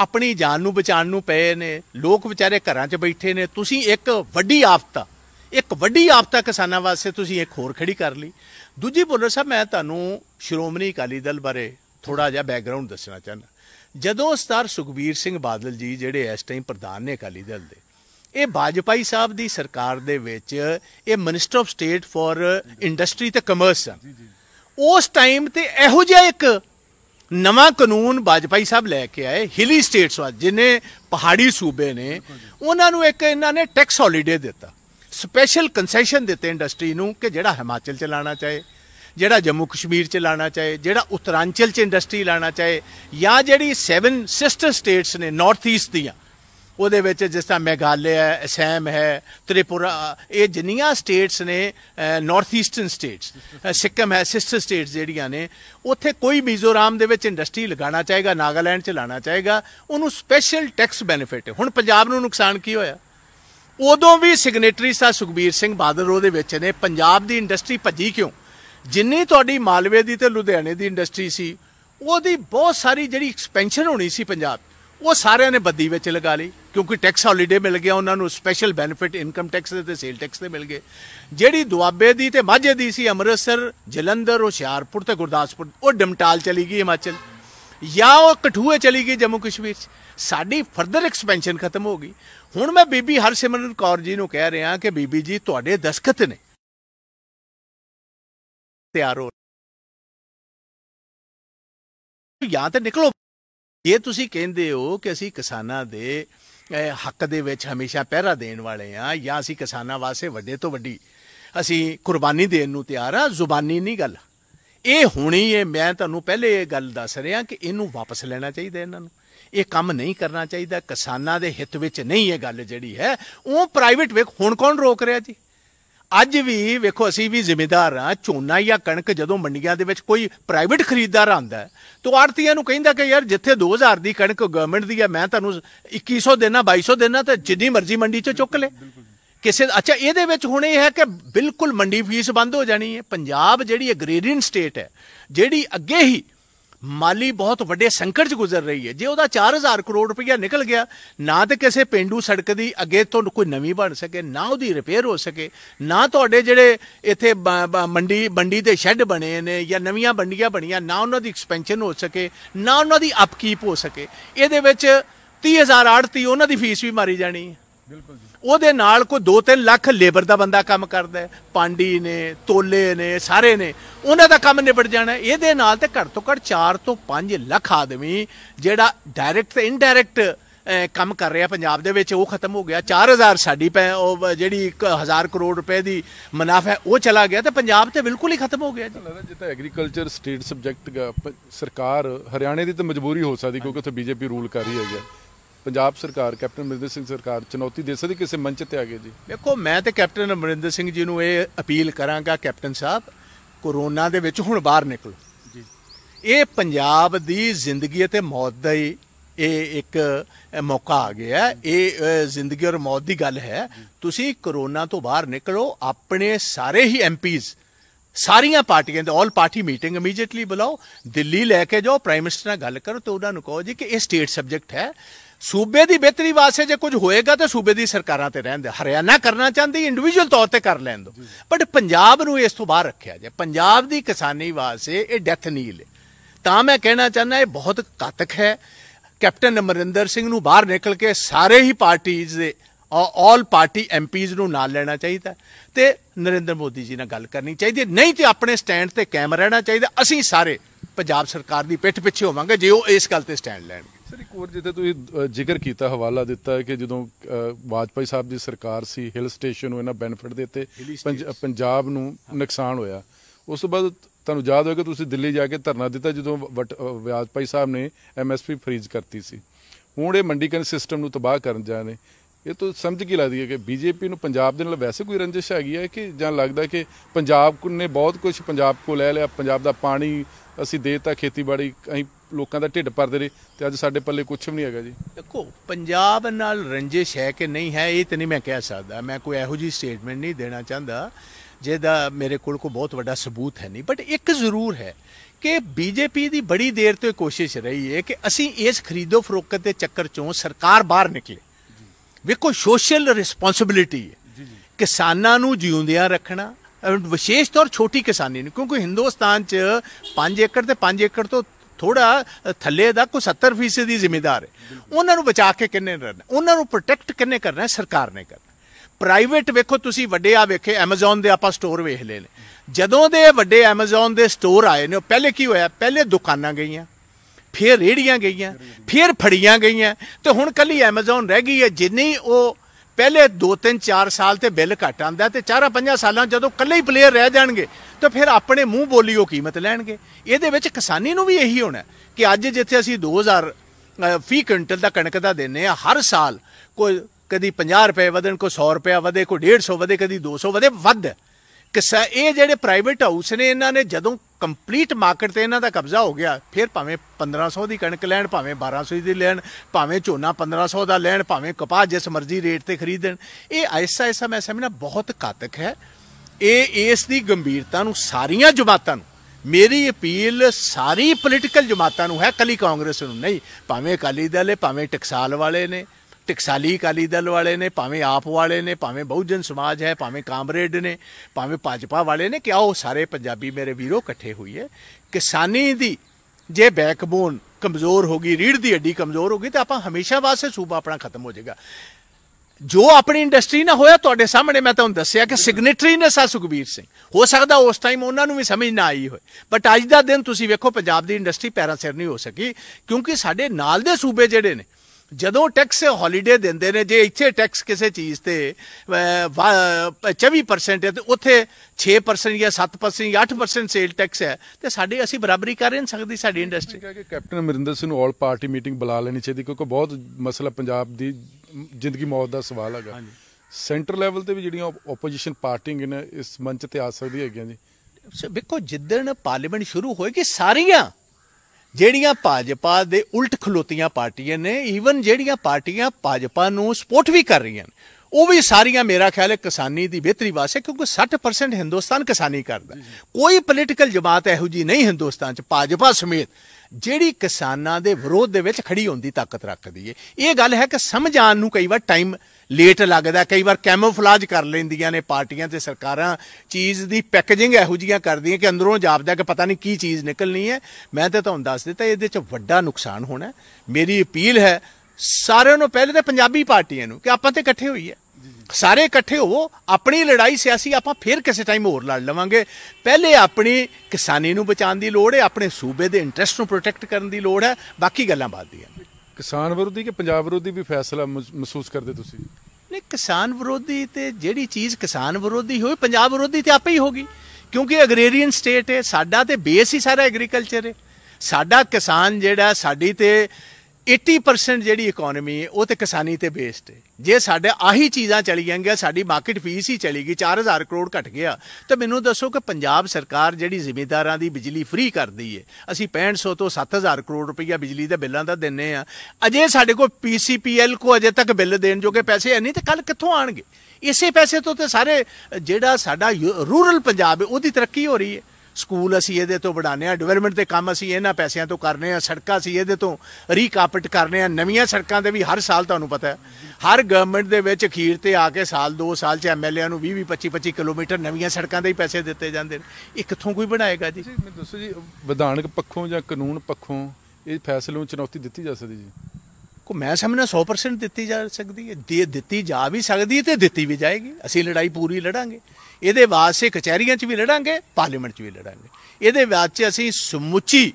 Speaker 2: ਆਪਣੀ ਜਾਨ ਨੂੰ ਬਚਾਉਣ ਨੂੰ ਪਏ ਨੇ ਲੋਕ ਵਿਚਾਰੇ ਘਰਾਂ 'ਚ ਬੈਠੇ ਨੇ ਤੁਸੀਂ ਇੱਕ ਵੱਡੀ ਆਫਤ ਇੱਕ ਵੱਡੀ ਆਫਤਾ ਕਿਸਾਨਾਂ ਵਾਸਤੇ ਤੁਸੀਂ ਇੱਕ ਹੋਰ ਖੜੀ ਕਰ ਲਈ ਦੂਜੀ ਬੋਲਰ ਸਾਹਿਬ ਮੈਂ ਤੁਹਾਨੂੰ ਸ਼੍ਰੋਮਣੀ ਅਕਾਲੀ ਦਲ ਬਾਰੇ ਥੋੜਾ ਜਿਹਾ ਬੈਕਗ੍ਰਾਉਂਡ ਦੱਸਣਾ ਚਾਹੁੰਦਾ ਜਦੋਂ ਸਤਾਰ ਸੁਖਬੀਰ ਸਿੰਘ ਬਾਦਲ ਜੀ ਜਿਹੜੇ ਇਸ ਟਾਈਮ ਪ੍ਰਧਾਨ ਨੇ ਅਕਾਲੀ ਦਲ ਦੇ ਇਹ ਬਾਜਪਾਈ ਸਾਹਿਬ ਦੀ ਸਰਕਾਰ ਦੇ ਵਿੱਚ ਇਹ minister of state for industry ਤੇ ਕਮਰਸ ਸਨ ਉਸ ਟਾਈਮ ਤੇ ਇਹੋ ਜਿਹਾ ਇੱਕ ਨਵਾਂ ਕਾਨੂੰਨ ਬਾਜਪਾਈ ਸਾਹਿਬ ਲੈ ਕੇ ਆਏ ਹਿਲੀ ਸਟੇਟਸ ਵਾਲ ਜਿਨੇ ਪਹਾੜੀ ਸੂਬੇ ਨੇ ਉਹਨਾਂ ਨੂੰ ਇੱਕ ਇਹਨਾਂ ਨੇ ਟੈਕਸ ਹੌਲੀਡੇ ਦਿੱਤਾ ਸਪੈਸ਼ਲ ਕਨਸੈਸ਼ਨ ਦਿੱਤੇ ਇੰਡਸਟਰੀ ਨੂੰ ਕਿ ਜਿਹੜਾ ਹਿਮਾਚਲ ਚ ਲਾਣਾ ਚਾਹੇ ਜਿਹੜਾ ਜੰਮੂ ਕਸ਼ਮੀਰ ਚ ਲਾਣਾ ਚਾਹੇ ਜਿਹੜਾ ਉਤਰਾਂਚਲ ਚ ਇੰਡਸਟਰੀ ਲਾਣਾ ਚਾਹੇ ਜਾਂ ਜਿਹੜੀ 7 ਸਿਸਟਰ ਸਟੇਟਸ ਨੇ ਨਾਰਥ ਈਸਟ ਦੀਆਂ ਉਹਦੇ ਵਿੱਚ ਜਿਸ ਤਰ੍ਹਾਂ ਮੇਘਾਲਿਆ ਹੈ ਅਸਾਮ ਹੈ ਤ੍ਰਿਪੁਰਾ ਇਹ ਜਿੰਨੀਆਂ ਸਟੇਟਸ ਨੇ ਨਾਰਥ ਈਸਟਰਨ ਸਟੇਟਸ ਸਿੱਕਮ ਹੈ ਸਿਸਟਰ ਸਟੇਟਸ ਜਿਹੜੀਆਂ ਨੇ ਉੱਥੇ ਕੋਈ ਮਿਜ਼ੋਰਾਮ ਦੇ ਵਿੱਚ ਇੰਡਸਟਰੀ ਲਗਾਉਣਾ ਚਾਹੇਗਾ ਨਾਗਾਲੈਂਡ ਚ ਲਾਣਾ ਚਾਹੇਗਾ ਉਹਨੂੰ ਸਪੈਸ਼ਲ ਟੈਕਸ ਬੈਨੀਫਿਟ ਹੁਣ ਪੰਜਾਬ ਨੂੰ ਨੁਕਸਾਨ ਕੀ ਹੋਇਆ ਉਦੋਂ ਵੀ ਸਿਗਨੇਟਰੀ ਸਾ ਸੁਖਬੀਰ ਸਿੰਘ ਬਾਦਲ ਉਹਦੇ ਵਿੱਚ ਨੇ ਪੰਜਾਬ ਦੀ ਇੰਡਸਟਰੀ ਭੱਜੀ ਕਿਉਂ ਜਿੰਨੀ ਤੁਹਾਡੀ ਮਾਲਵੇ ਦੀ ਤੇ ਲੁਧਿਆਣੇ ਦੀ ਇੰਡਸਟਰੀ ਸੀ ਉਹਦੀ ਬਹੁਤ ਸਾਰੀ ਜਿਹੜੀ ਐਕਸਪੈਂਸ਼ਨ ਹੋਣੀ ਸੀ ਪੰਜਾਬ ਉਹ ਸਾਰਿਆਂ ਨੇ ਬੱਦੀ ਵਿੱਚ ਲਗਾ ਲਈ ਕਿਉਂਕਿ ਟੈਕਸ ਹੌਲੀਡੇ ਮਿਲ ਗਿਆ ਉਹਨਾਂ ਨੂੰ ਸਪੈਸ਼ਲ ਬੈਨੀਫਿਟ ਇਨਕਮ ਟੈਕਸ ਦੇ ਤੇ ਸੇਲ ਟੈਕਸ ਦੇ ਮਿਲ ਗਏ ਜਿਹੜੀ ਦੁਆਬੇ ਦੀ ਤੇ ਮਾਝੇ ਦੀ ਸੀ ਅੰਮ੍ਰਿਤਸਰ ਜਲੰਧਰ ਹੁਸ਼ਿਆਰਪੁਰ ਤੇ ਗੁਰਦਾਸਪੁਰ ਉਹ ਡਮਟਾਲ ਚਲੀ ਗਈ ਹਿਮਾਚਲ ਜਾਂ ਉਹ ਕਠੂਏ ਚਲੀ ਗਈ ਜੰਮੂ ਕਸ਼ਮੀਰ 'ਚ ਸਾਡੀ ਫਰਦਰ ਐਕਸਪੈਂਸ਼ਨ ਖਤਮ ਹੋ ਗਈ ਹੁਣ ਮੈਂ ਬੀਬੀ ਹਰਸਿਮਰਨ ਕੌਰ ਜੀ ਨੂੰ ਕਹਿ ਰਿਹਾ ਕਿ ਬੀਬੀ ਜੀ ਤੁਹਾਡੇ ਦਸਖਤ ਨੇ ਤਿਆਰ ਹੋ ਜਾਂ ਤੇ ਨਿਕਲੋ ਜੇ ਤੁਸੀਂ ਕਹਿੰਦੇ ਹੋ ਕਿ ਅਸੀਂ ਕਿਸਾਨਾਂ ਦੇ ਹੱਕ ਦੇ ਵਿੱਚ ਹਮੇਸ਼ਾ ਪਹਿਰਾ ਦੇਣ ਵਾਲੇ ਆ ਜਾਂ ਅਸੀਂ ਕਿਸਾਨਾਂ ਵਾਸਤੇ ਵੱਡੇ ਤੋਂ ਵੱਡੀ ਅਸੀਂ ਕੁਰਬਾਨੀ ਦੇਣ ਨੂੰ ਤਿਆਰ ਆ ਜ਼ੁਬਾਨੀ ਨਹੀਂ ਗੱਲ ਇਹ ਹੋਣੀ ਹੈ ਮੈਂ ਤੁਹਾਨੂੰ ਪਹਿਲੇ ਇਹ ਗੱਲ ਦੱਸ ਰਿਹਾ ਕਿ ਇਹਨੂੰ ਵਾਪਸ ਲੈਣਾ ਚਾਹੀਦਾ ਇਹਨਾਂ ਨੂੰ ਇਹ ਕੰਮ ਨਹੀਂ ਕਰਨਾ ਚਾਹੀਦਾ ਕਿਸਾਨਾਂ ਦੇ ਹਿੱਤ ਵਿੱਚ ਨਹੀਂ ਇਹ ਗੱਲ ਜਿਹੜੀ ਹੈ ਉਹ ਪ੍ਰਾਈਵੇਟ ਵੇਖ ਹੁਣ ਕੌਣ ਰੋਕ ਰਿਹਾ ਜੀ ਅੱਜ ਵੀ ਵੇਖੋ ਅਸੀਂ ਵੀ ਜ਼ਿੰਮੇਦਾਰ ਆ ਝੋਨਾ ਜਾਂ ਕਣਕ ਜਦੋਂ ਮੰਡੀਆਂ ਦੇ ਵਿੱਚ ਕੋਈ ਪ੍ਰਾਈਵੇਟ ਖਰੀਦਦਾਰ ਆਂਦਾ ਤੋ ਆੜਤੀਆਂ ਨੂੰ ਕਹਿੰਦਾ ਕਿ ਯਾਰ ਜਿੱਥੇ 2000 ਦੀ ਕਣਕ ਗਵਰਨਮੈਂਟ ਦੀ ਹੈ ਮੈਂ ਤੁਹਾਨੂੰ 2100 ਦੇਣਾ 2200 ਦੇਣਾ ਤੇ ਜਿੰਨੀ ਮਰਜ਼ੀ ਮੰਡੀ 'ਚ ਚੁੱਕ ਲੈ ਕਿਸੇ ਅੱਛਾ ਇਹਦੇ ਵਿੱਚ ਹੁਣ ਇਹ ਹੈ ਕਿ ਬਿਲਕੁਲ ਮੰਡੀ ਫੀਸ ਬੰਦ ਹੋ ਜਾਣੀ ਹੈ ਪੰਜਾਬ ਜਿਹੜੀ ਐਗਰੀਰੀਅਨ ਸਟੇਟ ਹੈ ਜਿਹੜੀ ਅੱਗੇ ਹੀ ਮਾਲੀ ਬਹੁਤ ਵੱਡੇ ਸੰਕਟ 'ਚ ਗੁਜ਼ਰ ਰਹੀ ਹੈ ਜੇ ਉਹਦਾ 4000 ਕਰੋੜ ਰੁਪਇਆ ਨਿਕਲ ਗਿਆ ਨਾ ਤੇ ਕਿਸੇ ਪਿੰਡੂ ਸੜਕ ਦੀ ਅੱਗੇ ਤੋਂ ਕੋਈ ਨਵੀਂ ਬਣ ਸਕੇ ਨਾ ਉਹਦੀ ਰਿਪੇਅਰ ਹੋ ਸਕੇ ਨਾ ਤੁਹਾਡੇ ਜਿਹੜੇ ਇੱਥੇ ਮੰਡੀ ਬੰਡੀ ਤੇ ਸ਼ੈੱਡ ਬਣੇ ਨੇ ਜਾਂ ਨਵੀਆਂ ਬੰਡੀਆਂ ਬਣੀਆਂ ਨਾ ਉਹਨਾਂ ਦੀ ਐਕਸਪੈਂਸ਼ਨ ਹੋ ਸਕੇ ਨਾ ਉਹਨਾਂ ਦੀ ਅਪਕੀਪ ਹੋ ਸਕੇ ਇਹਦੇ ਵਿੱਚ 30000 ਆੜਤੀ ਉਹਨਾਂ ਦੀ ਫੀਸ ਵੀ ਮਾਰੀ ਜਾਣੀ ਹੈ ਬਿਲਕੁਲ ਉਹਦੇ ਨਾਲ ਕੋਈ 2-3 ਲੱਖ ਲੇਬਰ ਦਾ ਬੰਦਾ ਕੰਮ ਕਰਦਾ ਹੈ ਪਾਂਡੀ ਨੇ ਤੋਲੇ ਨੇ ਸਾਰੇ ਨੇ ਉਹਨਾਂ ਦਾ ਕੰਮ ਨਿਬੜ ਜਾਣਾ ਇਹਦੇ ਨਾਲ ਤੇ ਘੱਟ ਤੋਂ ਘੱਟ 4 ਤੋਂ 5 ਲੱਖ ਆਦਮੀ ਜਿਹੜਾ ਡਾਇਰੈਕਟ ਤੇ ਇਨਡਾਇਰੈਕਟ ਕੰਮ ਕਰ ਰਿਹਾ ਪੰਜਾਬ ਦੇ ਵਿੱਚ ਉਹ ਖਤਮ ਹੋ ਗਿਆ 4000 ਸਾਡੀ ਪੈ ਉਹ ਜਿਹੜੀ 1000 ਕਰੋੜ ਰੁਪਏ ਦੀ ਮੁਨਾਫਾ ਉਹ ਚਲਾ ਗਿਆ ਤੇ ਪੰਜਾਬ ਤੇ ਬਿਲਕੁਲ ਹੀ ਖਤਮ ਹੋ ਗਿਆ ਜੀ ਲੱਗਦਾ
Speaker 1: ਐਗਰੀਕਲਚਰ ਸਟੇਟ ਸਬਜੈਕਟ ਸਰਕਾਰ ਹਰਿਆਣੇ ਦੀ ਤਾਂ ਮਜਬੂਰੀ ਹੋ ਸਕਦੀ ਕਿਉਂਕਿ ਉੱਥੇ ਬੀਜੇਪੀ ਰੂਲ ਕਰ ਰਹੀ ਹੈਗੀ ਪੰਜਾਬ ਸਰਕਾਰ ਕੈਪਟਨ ਅਮਰਿੰਦਰ ਸਿੰਘ ਸਰਕਾਰ ਚੁਣੌਤੀ ਦੇ ਸਕਦੀ ਕਿਸੇ ਮੰਚ ਤੇ ਆਗੇ ਜੀ
Speaker 2: ਦੇਖੋ ਮੈਂ ਤੇ ਕੈਪਟਨ ਅਮਰਿੰਦਰ ਸਿੰਘ ਜੀ ਨੂੰ ਇਹ ਅਪੀਲ ਕਰਾਂਗਾ ਕੈਪਟਨ ਸਾਹਿਬ ਕੋਰੋਨਾ ਦੇ ਵਿੱਚ ਹੁਣ ਬਾਹਰ ਨਿਕਲੋ ਜੀ ਇਹ ਪੰਜਾਬ ਦੀ ਜ਼ਿੰਦਗੀ ਅਤੇ ਮੌਤ ਦਾ ਹੀ ਇਹ ਇੱਕ ਮੌਕਾ ਆ ਗਿਆ ਇਹ ਜ਼ਿੰਦਗੀ ਔਰ ਮੌਤ ਦੀ ਗੱਲ ਹੈ ਤੁਸੀਂ ਕੋਰੋਨਾ ਤੋਂ ਬਾਹਰ ਨਿਕਲੋ ਆਪਣੇ ਸਾਰੇ ਹੀ ਐਮਪੀਜ਼ ਸਾਰੀਆਂ ਪਾਰਟੀਆਂ ਦੇ 올 ਪਾਰਟੀ ਮੀਟਿੰਗ ਇਮੀਡੀਏਟਲੀ ਬੁਲਾਓ ਦਿੱਲੀ ਲੈ ਕੇ ਜਾਓ ਪ੍ਰਾਈਮ ਮਿਨਿਸਟਰ ਨਾਲ ਗੱਲ ਕਰੋ ਤੇ ਉਹਨਾਂ ਨੂੰ ਕਹੋ ਜੀ ਕਿ ਇਹ ਸਟੇਟ ਸਬਜੈਕਟ ਹੈ ਸੂਬੇ ਦੀ ਬਿਹਤਰੀ ਵਾਸਤੇ ਜੇ ਕੁਝ ਹੋਏਗਾ ਤੇ ਸੂਬੇ ਦੀ ਸਰਕਾਰਾਂ ਤੇ ਰਹਿੰਦੇ ਹਰਿਆਣਾ ਕਰਨਾ ਚਾਹੁੰਦੀ ਇੰਡੀਵਿਜੂਅਲ ਤੌਰ ਤੇ ਕਰ ਲੈਣ ਦੋ ਬਟ ਪੰਜਾਬ ਨੂੰ ਇਸ ਤੋਂ ਬਾਹਰ ਰੱਖਿਆ ਜਾਏ ਪੰਜਾਬ ਦੀ ਕਿਸਾਨੀ ਵਾਸਤੇ ਇਹ ਡੈਥ ਨੀਲ ਹੈ ਤਾਂ ਮੈਂ ਕਹਿਣਾ ਚਾਹੁੰਦਾ ਇਹ ਬਹੁਤ ਘਾਤਕ ਹੈ ਕੈਪਟਨ ਅਮਰਿੰਦਰ ਸਿੰਘ ਨੂੰ ਬਾਹਰ ਨਿਕਲ ਕੇ ਸਾਰੇ ਹੀ ਪਾਰਟੀਆਂ ਦੇ ਆਲ ਪਾਰਟੀ ਐਮਪੀਜ਼ ਨੂੰ ਨਾਲ ਲੈਣਾ ਚਾਹੀਦਾ ਤੇ ਨਰਿੰਦਰ ਮੋਦੀ ਜੀ ਨਾਲ ਗੱਲ ਕਰਨੀ ਚਾਹੀਦੀ ਨਹੀਂ ਤੇ ਆਪਣੇ ਸਟੈਂਡ ਤੇ ਕੈਮ ਰਹਿਣਾ ਚਾਹੀਦਾ ਅਸੀਂ ਸਾਰੇ ਪੰਜਾਬ ਸਰਕਾਰ ਦੀ ਪਿੱਠ ਪਿੱਛੇ ਹੋਵਾਂਗੇ ਜੇ ਉਹ ਇਸ ਗੱਲ ਤੇ ਸਟੈਂਡ ਲੈਣ
Speaker 1: ਸਰ ਇੱਕ ਹੋਰ ਜਿੱਥੇ ਤੁਸੀਂ ਜ਼ਿਕਰ ਕੀਤਾ ਹਵਾਲਾ ਦਿੱਤਾ ਕਿ ਜਦੋਂ ਬਾਜਪਾਈ ਸਾਹਿਬ ਦੀ ਸਰਕਾਰ ਸੀ ਹਿਲ ਸਟੇਸ਼ਨ ਨੂੰ ਇਹਨਾਂ ਬੈਨੀਫਿਟ ਦਿੱਤੇ ਪੰਜਾਬ ਨੂੰ ਨੁਕਸਾਨ ਹੋਇਆ ਉਸ ਤੋਂ ਬਾਅਦ ਤੁਹਾਨੂੰ ਯਾਦ ਹੋਵੇਗਾ ਤੁਸੀਂ ਦਿੱਲੀ ਜਾ ਕੇ ਧਰਨਾ ਦਿੱਤਾ ਜਦੋਂ ਬਾਜਪਾਈ ਸਾਹਿਬ ਨੇ ਐਮਐਸਪੀ ਫ੍ਰੀਜ਼ ਕਰਤੀ ਸੀ ਹੁਣ ਇਹ ਮੰਡੀ ਕਨ ਸਿਸਟਮ ਨੂੰ ਤਬਾਹ ਕਰਨ ਜਾ ਰਹੇ ਇਹ ਤੋਂ ਸਮਝ ਕੀ ਲੱਗਦੀ ਹੈ ਕਿ ਬੀਜੇਪੀ ਨੂੰ ਪੰਜਾਬ ਦੇ ਨਾਲ ਵੈਸੇ ਕੋਈ ਰੰਜਿਸ਼ ਹੈਗੀ ਹੈ ਕਿ ਜਾਂ ਲੱਗਦਾ ਕਿ ਪੰਜਾਬ ਨੇ ਬਹੁਤ ਕੁਝ ਪੰਜਾਬ ਕੋ ਲੈ ਲਿਆ ਪੰਜਾਬ ਦਾ ਪਾਣੀ ਅਸੀਂ ਦੇਤਾ ਖੇਤੀਬਾੜੀ ਅਸੀਂ ਲੋਕਾਂ ਦਾ ਢਿੱਡ ਭਰਦੇ ਰਹੇ ਤੇ ਅੱਜ ਸਾਡੇ ਪੱਲੇ ਕੁਝ ਵੀ ਨਹੀਂ ਹੈਗਾ ਜੀ
Speaker 2: ਦੇਖੋ ਪੰਜਾਬ ਨਾਲ ਰੰਜਿਸ਼ ਹੈ ਕਿ ਨਹੀਂ ਹੈ ਇਹ ਤੇ ਨਹੀਂ ਮੈਂ ਕਹਿ ਸਕਦਾ ਮੈਂ ਕੋਈ ਇਹੋ ਜੀ ਸਟੇਟਮੈਂਟ ਨਹੀਂ ਦੇਣਾ ਚਾਹੁੰਦਾ ਜਿਹਦਾ ਮੇਰੇ ਕੋਲ ਕੋ ਬਹੁਤ ਵੱਡਾ ਸਬੂਤ ਹੈ ਨਹੀਂ ਬਟ ਇੱਕ ਜ਼ਰੂਰ ਹੈ ਕਿ ਬੀਜੇਪੀ ਦੀ ਬੜੀ ਦੇਰ ਤੋਂ ਕੋਸ਼ਿਸ਼ ਰਹੀ ਹੈ ਕਿ ਅਸੀਂ ਇਸ ਖਰੀਦੋ ਫਰੋਖਤ ਦੇ ਚੱਕਰ ਚੋਂ ਸਰਕਾਰ ਬਾਹਰ ਨਿਕਲੇ ਵੇਖੋ ਸੋਸ਼ਲ ਰਿਸਪੌਂਸਿਬਿਲਟੀ ਹੈ ਕਿਸਾਨਾਂ ਨੂੰ ਜਿਉਂਦਿਆਂ ਰੱਖਣਾ ਵਿਸ਼ੇਸ਼ ਤੌਰ ਛੋਟੀ ਕਿਸਾਨੀ ਨੂੰ ਕਿਉਂਕਿ ਹਿੰਦੁਸਤਾਨ 'ਚ 5 ਏਕੜ ਤੇ 5 ਏਕੜ ਤੋਂ ਥੋੜਾ ਥੱਲੇ ਦਾ ਕੋਈ 70% ਦੀ ਜ਼ਿੰਮੇਦਾਰ ਹੈ ਉਹਨਾਂ ਨੂੰ ਬਚਾ ਕੇ ਕਿੰਨੇ ਰਹਿਣਾ ਉਹਨਾਂ ਨੂੰ ਪ੍ਰੋਟੈਕਟ ਕਿੰਨੇ ਕਰਨਾ ਸਰਕਾਰ ਨੇ ਕਰਨਾ ਪ੍ਰਾਈਵੇਟ ਵੇਖੋ ਤੁਸੀਂ ਵੱਡੇ ਆ ਵੇਖੇ Amazon ਦੇ ਆਪਾਂ ਸਟੋਰ ਵੇਖ ਲਏ ਨੇ ਜਦੋਂ ਦੇ ਵੱਡੇ Amazon ਦੇ ਸਟੋਰ ਆਏ ਨੇ ਪਹਿਲੇ ਕੀ ਹੋਇਆ ਪਹਿਲੇ ਦੁਕਾਨਾਂ ਗਈਆਂ ਫਿਰ ਰੇੜੀਆਂ ਗਈਆਂ ਫਿਰ ਫੜੀਆਂ ਗਈਆਂ ਤੇ ਹੁਣ ਕੱਲੀ Amazon ਰਹਿ ਗਈ ਹੈ ਜਿੰਨੀ ਉਹ ਪਹਿਲੇ 2-3-4 ਸਾਲ ਤੇ ਬਿੱਲ ਘਟ ਆਂਦਾ ਤੇ 4-5 ਸਾਲਾਂ ਜਦੋਂ ਕੱਲੇ ਹੀ ਪਲੇਅਰ ਰਹਿ ਜਾਣਗੇ ਤਾਂ ਫਿਰ ਆਪਣੇ ਮੂੰਹ ਬੋਲੀ ਉਹ ਕੀਮਤ ਲੈਣਗੇ ਇਹਦੇ ਵਿੱਚ ਕਿਸਾਨੀ ਨੂੰ ਵੀ ਇਹੀ ਹੋਣਾ ਕਿ ਅੱਜ ਜਿੱਥੇ ਅਸੀਂ 2000 ਫੀ ਕੁਇੰਟਲ ਦਾ ਕਣਕ ਦਾ ਦਿੰਨੇ ਆ ਹਰ ਸਾਲ ਕੋਈ ਕਦੀ 50 ਰੁਪਏ ਵਧਣ ਕੋ 100 ਰੁਪਏ ਵਧੇ ਕੋ 150 ਵਧੇ ਕਦੀ 200 ਵਧੇ ਵੱਧ ਕਿਸਾ ਇਹ ਜਿਹੜੇ ਪ੍ਰਾਈਵੇਟ ਹਾਊਸ ਨੇ ਇਹਨਾਂ ਨੇ ਜਦੋਂ ਕੰਪਲੀਟ ਮਾਰਕੀਟ ਤੇ ਇਹਨਾਂ ਦਾ ਕਬਜ਼ਾ ਹੋ ਗਿਆ ਫਿਰ ਭਾਵੇਂ 1500 ਦੀ ਕਣਕ ਲੈਣ ਭਾਵੇਂ 1200 ਦੀ ਲੈਣ ਭਾਵੇਂ ਝੋਨਾ 1500 ਦਾ ਲੈਣ ਭਾਵੇਂ ਕਪਾਹ ਜਿਸ ਮਰਜ਼ੀ ਰੇਟ ਤੇ ਖਰੀਦਣ ਇਹ ਐਸਾ ਐਸਾ ਮੈਂ ਸਮਝਣਾ ਬਹੁਤ ਘਾਤਕ ਹੈ ਇਹ ਇਸ ਦੀ ਗੰਭੀਰਤਾ ਨੂੰ ਸਾਰੀਆਂ ਜਮਾਤਾਂ ਨੂੰ ਮੇਰੀ ਅਪੀਲ ਸਾਰੀ ਪੋਲੀਟੀਕਲ ਜਮਾਤਾਂ ਨੂੰ ਹੈ ਕਲੀ ਕਾਂਗਰਸ ਨੂੰ ਨਹੀਂ ਭਾਵੇਂ ਅਕਾਲੀ ਦਲ ਹੈ ਭਾਵੇਂ ਟਕਸਾਲ ਵਾਲੇ ਨੇ ਟਕਸਾਲੀ ਅਕਾਲੀ ਦਲ ਵਾਲੇ ਨੇ ਭਾਵੇਂ ਆਪ ਵਾਲੇ ਨੇ ਭਾਵੇਂ ਬਹੁਜਨ ਸਮਾਜ ਹੈ ਭਾਵੇਂ ਕਾਮਰੇਡ ਨੇ ਭਾਵੇਂ ਭਾਜਪਾ ਵਾਲੇ ਨੇ ਕਿ ਆਓ ਸਾਰੇ ਪੰਜਾਬੀ ਮੇਰੇ ਵੀਰੋ ਇਕੱਠੇ ਹੋਈਏ ਕਿਸਾਨੀ ਦੀ ਜੇ ਬੈਕਬੋਨ ਕਮਜ਼ੋਰ ਹੋ ਗਈ ਰੀੜ ਦੀ ਹੱਡੀ ਕਮਜ਼ੋਰ ਹੋ ਗਈ ਤਾਂ ਆਪਾਂ ਹਮੇਸ਼ਾ ਵਾਸਤੇ ਸੂਬਾ ਆਪਣਾ ਖਤਮ ਹੋ ਜਾਏਗਾ ਜੋ ਆਪਣੀ ਇੰਡਸਟਰੀ ਨਾ ਹੋਇਆ ਤੁਹਾਡੇ ਸਾਹਮਣੇ ਮੈਂ ਤੁਹਾਨੂੰ ਦੱਸਿਆ ਕਿ ਸਿਗਨੇਟਰੀ ਨੇ ਸਾ ਸੁਖਬੀਰ ਸਿੰਘ ਹੋ ਸਕਦਾ ਉਸ ਟਾਈਮ ਉਹਨਾਂ ਨੂੰ ਵੀ ਸਮਝ ਨਾ ਆਈ ਹੋਵੇ ਬਟ ਅੱਜ ਦਾ ਦਿਨ ਤੁਸੀਂ ਵੇਖੋ ਪੰਜਾਬ ਦੀ ਇੰਡਸਟਰੀ ਪੈਰਾਂ ਸਿਰ ਨਹੀਂ ਹੋ ਸਕੀ ਕਿਉਂਕਿ ਸਾਡੇ ਨਾਲ ਦੇ ਸੂਬੇ ਜਿਹੜੇ ਨੇ ਜਦੋਂ ਟੈਕਸ ਹੌਲੀਡੇ ਦਿੰਦੇ ਨੇ ਜੇ ਇੱਥੇ ਟੈਕਸ ਕਿਸੇ ਚੀਜ਼ ਤੇ 24% ਹੈ ਤੇ ਉੱਥੇ 6% ਜਾਂ 7% ਜਾਂ 8% ਸੇਲ ਟੈਕਸ ਹੈ ਤੇ ਸਾਡੇ ਅਸੀਂ ਬਰਾਬਰੀ ਕਰ ਨਹੀਂ ਸਕਦੀ ਸਾਡੀ ਇੰਡਸਟਰੀ ਕਿ ਕੈਪਟਨ
Speaker 1: ਅਮਰਿੰਦਰ ਸਿੰਘ ਨੂੰ ਆਲ ਪਾਰਟੀ ਮੀਟਿੰਗ ਬੁਲਾ ਲੈਣੀ ਚਾਹੀਦੀ ਕਿਉਂਕਿ ਬਹੁਤ ਮਸਲਾ ਪੰਜਾਬ ਦੀ ਜ਼ਿੰਦਗੀ ਮੌਤ ਦਾ ਸਵਾਲ ਹੈਗਾ ਹਾਂਜੀ ਸੈਂਟਰ ਲੈਵਲ ਤੇ ਵੀ ਜਿਹੜੀਆਂ ਆਪੋਜੀਸ਼ਨ ਪਾਰਟੀਆਂ ਨੇ
Speaker 2: ਇਸ ਮੰਚ ਤੇ ਆ ਸਕਦੀ ਹੈਗੀਆਂ ਜੀ ਵੇਖੋ ਜਿੱਦਣ ਪਾਰਲੀਮੈਂਟ ਸ਼ੁਰੂ ਹੋਏਗੀ ਸਾਰੀਆਂ ਜਿਹੜੀਆਂ ਭਾਜਪਾ ਦੇ ਉਲਟ ਖਲੋਤੀਆਂ ਪਾਰਟੀਆਂ ਨੇ ਈਵਨ ਜਿਹੜੀਆਂ ਪਾਰਟੀਆਂ ਭਾਜਪਾ ਨੂੰ ਸਪੋਰਟ ਵੀ ਕਰ ਰਹੀਆਂ ਉਹ ਵੀ ਸਾਰੀਆਂ ਮੇਰਾ ਖਿਆਲ ਹੈ ਕਿਸਾਨੀ ਦੀ ਬਿਹਤਰੀ ਵਾਸਤੇ ਕਿਉਂਕਿ 60% ਹਿੰਦੁਸਤਾਨ ਕਿਸਾਨੀ ਕਰਦਾ ਕੋਈ ਪੋਲੀਟੀਕਲ ਜਮਾਤ ਇਹੋ ਜੀ ਨਹੀਂ ਹਿੰਦੁਸਤਾਨ 'ਚ ਭਾਜਪਾ ਸਮੇਤ ਜਿਹੜੀ ਕਿਸਾਨਾਂ ਦੇ ਵਿਰੋਧ ਦੇ ਵਿੱਚ ਖੜੀ ਹੁੰਦੀ ਤਾਕਤ ਰੱਖਦੀ ਏ ਇਹ ਗੱਲ ਹੈ ਕਿ ਸਮਝ ਆਉਣ ਨੂੰ ਕਈ ਵਾਰ ਟਾਈਮ ਲੇਟ ਲੱਗਦਾ ਕਈ ਵਾਰ ਕੈਮੋਫਲਾਜ ਕਰ ਲੈਂਦੀਆਂ ਨੇ ਪਾਰਟੀਆਂ ਤੇ ਸਰਕਾਰਾਂ ਚੀਜ਼ ਦੀ ਪੈਕੇਜਿੰਗ ਇਹੋ ਜਿਹੀਆਂ ਕਰਦੀਆਂ ਕਿ ਅੰਦਰੋਂ ਜਾਪਦਾ ਕਿ ਪਤਾ ਨਹੀਂ ਕੀ ਚੀਜ਼ ਨਿਕਲਣੀ ਹੈ ਮੈਂ ਤਾਂ ਤੁਹਾਨੂੰ ਦੱਸ ਦਿੱਤਾ ਇਹਦੇ 'ਚ ਵੱਡਾ ਨੁਕਸਾਨ ਹੋਣਾ ਮੇਰੀ ਅਪੀਲ ਹੈ ਸਾਰਿਆਂ ਨੂੰ ਪਹਿਲੇ ਤੇ ਪੰਜਾਬੀ ਪਾਰਟੀਆਂ ਨੂੰ ਕਿ ਆਪਾਂ ਤੇ ਇਕੱਠੇ ਹੋਈਏ ਸਾਰੇ ਇਕੱਠੇ ਹੋਵੋ ਆਪਣੀ ਲੜਾਈ ਸਿਆਸੀ ਆਪਾਂ ਫੇਰ ਕਿਸੇ ਟਾਈਮ ਹੋਰ ਲੜ ਲਵਾਂਗੇ ਪਹਿਲੇ ਆਪਣੀ ਕਿਸਾਨੀ ਨੂੰ ਬਚਾਉਣ ਦੀ ਲੋੜ ਹੈ ਆਪਣੇ ਸੂਬੇ ਦੇ ਇੰਟਰਸਟ ਨੂੰ ਪ੍ਰੋਟੈਕਟ ਕਰਨ ਦੀ ਲੋੜ ਹੈ ਬਾਕੀ ਗੱਲਾਂ ਬਾਅਦ ਦੀਆਂ
Speaker 1: ਕਿਸਾਨ ਵਿਰੋਧੀ ਕਿ ਪੰਜਾਬ ਵਿਰੋਧੀ ਵੀ ਫੈਸਲਾ
Speaker 2: ਮਹਿਸੂਸ ਕਰਦੇ ਤੁਸੀਂ ਨਹੀਂ ਕਿਸਾਨ ਵਿਰੋਧੀ ਤੇ ਜਿਹੜੀ ਚੀਜ਼ ਕਿਸਾਨ ਵਿਰੋਧੀ ਹੋਈ ਪੰਜਾਬ ਵਿਰੋਧੀ ਤੇ ਆਪੇ ਹੀ ਹੋਗੀ ਕਿਉਂਕਿ ਐਗਰੀਰੀਅਨ ਸਟੇਟ ਹੈ ਸਾਡਾ ਤੇ ਬੇਸ ਹੀ ਸਾਰਾ ਐਗਰੀਕਲਚਰ ਹੈ ਸਾਡਾ ਕਿਸਾਨ ਜਿਹੜਾ ਸਾਡੀ ਤੇ 80% ਜਿਹੜੀ ਇਕਨੋਮੀ ਹੈ ਉਹ ਤੇ ਕਿਸਾਨੀ ਤੇ ਬੇਸਡ ਹੈ ਜੇ ਸਾਡੇ ਆਹੀ ਚੀਜ਼ਾਂ ਚਲੀ ਗਈਆਂ ਸਾਡੀ ਮਾਰਕੀਟ ਫੀਸ ਹੀ ਚਲੀ ਗਈ 4000 ਕਰੋੜ ਘਟ ਗਿਆ ਤੇ ਮੈਨੂੰ ਦੱਸੋ ਕਿ ਪੰਜਾਬ ਸਰਕਾਰ ਜਿਹੜੀ ਜ਼ਿੰਮੇਦਾਰਾਂ ਦੀ ਬਿਜਲੀ ਫ੍ਰੀ ਕਰਦੀ ਹੈ ਅਸੀਂ 6500 ਤੋਂ 7000 ਕਰੋੜ ਰੁਪਈਆ ਬਿਜਲੀ ਦੇ ਬਿੱਲਾਂ ਦਾ ਦਿੰਨੇ ਆ ਅਜੇ ਸਾਡੇ ਕੋਲ ਪੀਸੀਪੀਐਲ ਕੋ ਅਜੇ ਤੱਕ ਬਿੱਲ ਦੇਣ ਜੋਗੇ ਪੈਸੇ ਹੈ ਨਹੀਂ ਤੇ ਕੱਲ ਕਿੱਥੋਂ ਆਣਗੇ ਇਸੇ ਪੈਸੇ ਤੋਂ ਤੇ ਸਾਰੇ ਜਿਹੜਾ ਸਾਡਾ ਰੂਰਲ ਪੰਜਾਬ ਹੈ ਉਹਦੀ ਤਰੱਕੀ ਹੋ ਰਹੀ ਹੈ ਸਕੂਲ ਅਸੀਂ ਇਹਦੇ ਤੋਂ ਬਣਾਣੇ ਆ ਡਿਵੈਲਪਮੈਂਟ ਦੇ ਕੰਮ ਅਸੀਂ ਇਹਨਾਂ ਪੈਸਿਆਂ ਤੋਂ ਕਰਨੇ ਆ ਸੜਕਾਂ ਅਸੀਂ ਇਹਦੇ ਤੋਂ ਰੀਕਾਪਟ ਕਰਨੇ ਆ ਨਵੀਆਂ ਸੜਕਾਂ ਦੇ ਵੀ ਹਰ ਸਾਲ ਤੁਹਾਨੂੰ ਪਤਾ ਹੈ ਹਰ ਗਵਰਨਮੈਂਟ ਦੇ ਵਿੱਚ ਅਖੀਰ ਤੇ ਆ ਕੇ ਸਾਲ 2 ਸਾਲ ਚ ਐਮਐਲਏ ਨੂੰ 20 25 25 ਕਿਲੋਮੀਟਰ ਨਵੀਆਂ ਸੜਕਾਂ ਦੇ ਹੀ ਪੈਸੇ ਦਿੱਤੇ ਜਾਂਦੇ ਨੇ ਇਹ ਕਿੱਥੋਂ ਕੋਈ ਬਣਾਏਗਾ ਜੀ ਮੈਂ ਦੱਸੋ ਜੀ
Speaker 1: ਵਿਧਾਨਕ ਪੱਖੋਂ ਜਾਂ ਕਾਨੂੰਨ
Speaker 2: ਪੱਖੋਂ ਇਹ ਫੈਸਲੇ ਨੂੰ ਚੁਣੌਤੀ ਦਿੱਤੀ ਜਾ ਸਕਦੀ ਜੀ ਕੋ ਮੈਂ ਸਮਝਣਾ 100% ਦਿੱਤੀ ਜਾ ਸਕਦੀ ਹੈ ਦੇ ਦਿੱਤੀ ਜਾ ਵੀ ਸਕਦੀ ਹੈ ਤੇ ਦਿੱਤੀ ਵੀ ਜਾਏਗੀ ਅਸੀਂ ਲੜਾਈ ਪੂਰੀ ਲੜਾਂਗੇ ਇਹਦੇ ਵਾਸਤੇ ਕਚਹਿਰੀਆਂ 'ਚ ਵੀ ਲੜਾਂਗੇ ਪਾਰਲੀਮੈਂਟ 'ਚ ਵੀ ਲੜਾਂਗੇ ਇਹਦੇ ਵਾਸਤੇ ਅਸੀਂ ਸਮੁੱਚੀ